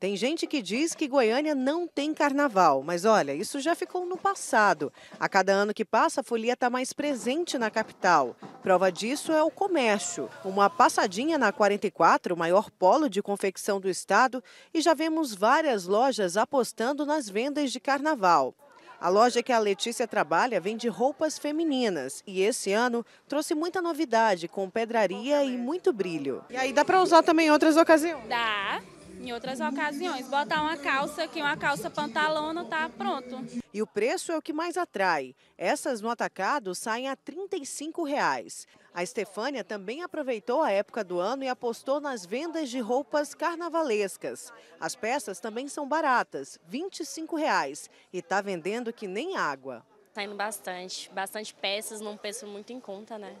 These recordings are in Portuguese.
Tem gente que diz que Goiânia não tem carnaval, mas olha, isso já ficou no passado. A cada ano que passa, a folia está mais presente na capital. Prova disso é o comércio. Uma passadinha na 44, o maior polo de confecção do estado, e já vemos várias lojas apostando nas vendas de carnaval. A loja que a Letícia trabalha vende roupas femininas e esse ano trouxe muita novidade com pedraria e muito brilho. E aí dá para usar também em outras ocasiões? Dá em outras ocasiões. Botar uma calça que uma calça pantalona tá pronto. E o preço é o que mais atrai. Essas no atacado saem a R$ 35. Reais. A Estefânia também aproveitou a época do ano e apostou nas vendas de roupas carnavalescas. As peças também são baratas, R$ 25 reais, e tá vendendo que nem água. Saindo tá bastante, bastante peças num preço muito em conta, né?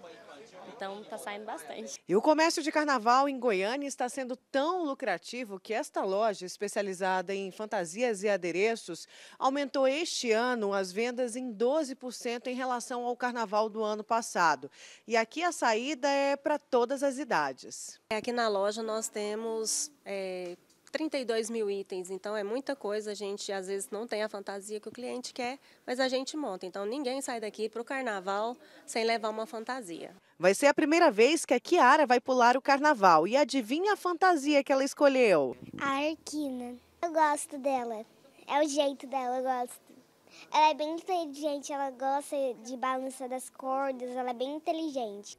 Então está saindo bastante. E o comércio de carnaval em Goiânia está sendo tão lucrativo que esta loja, especializada em fantasias e adereços, aumentou este ano as vendas em 12% em relação ao carnaval do ano passado. E aqui a saída é para todas as idades. É, aqui na loja nós temos é, 32 mil itens, então é muita coisa. A gente às vezes não tem a fantasia que o cliente quer, mas a gente monta. Então ninguém sai daqui para o carnaval sem levar uma fantasia. Vai ser a primeira vez que a Kiara vai pular o carnaval. E adivinha a fantasia que ela escolheu? A Arquina. Eu gosto dela. É o jeito dela, eu gosto. Ela é bem inteligente, ela gosta de balançar das cordas, ela é bem inteligente.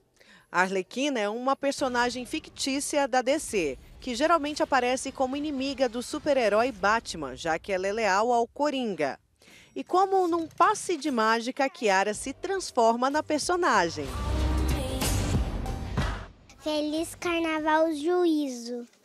Arlequina é uma personagem fictícia da DC, que geralmente aparece como inimiga do super-herói Batman, já que ela é leal ao Coringa. E como num passe de mágica, Kiara se transforma na personagem. Feliz Carnaval Juízo.